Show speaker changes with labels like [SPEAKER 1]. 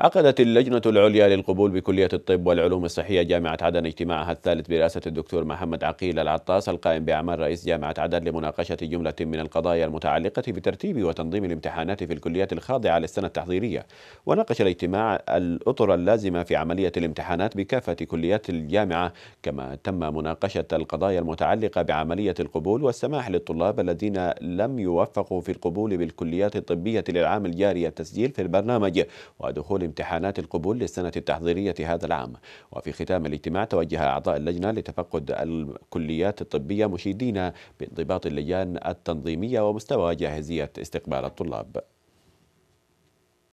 [SPEAKER 1] عقدت اللجنة العليا للقبول بكلية الطب والعلوم الصحية جامعة عدن اجتماعها الثالث برئاسة الدكتور محمد عقيل العطاس القائم بأعمال رئيس جامعة عدن لمناقشة جملة من القضايا المتعلقة بترتيب وتنظيم الامتحانات في الكليات الخاضعة للسنة التحضيرية وناقش الاجتماع الأطر اللازمة في عملية الامتحانات بكافة كليات الجامعة كما تم مناقشة القضايا المتعلقة بعملية القبول والسماح للطلاب الذين لم يوفقوا في القبول بالكليات الطبية للعام الجاري التسجيل في البرنامج ودخول امتحانات القبول للسنة التحضيرية هذا العام وفي ختام الاجتماع توجه أعضاء اللجنة لتفقد الكليات الطبية مشيدين بانضباط اللجان التنظيمية ومستوى جاهزية استقبال الطلاب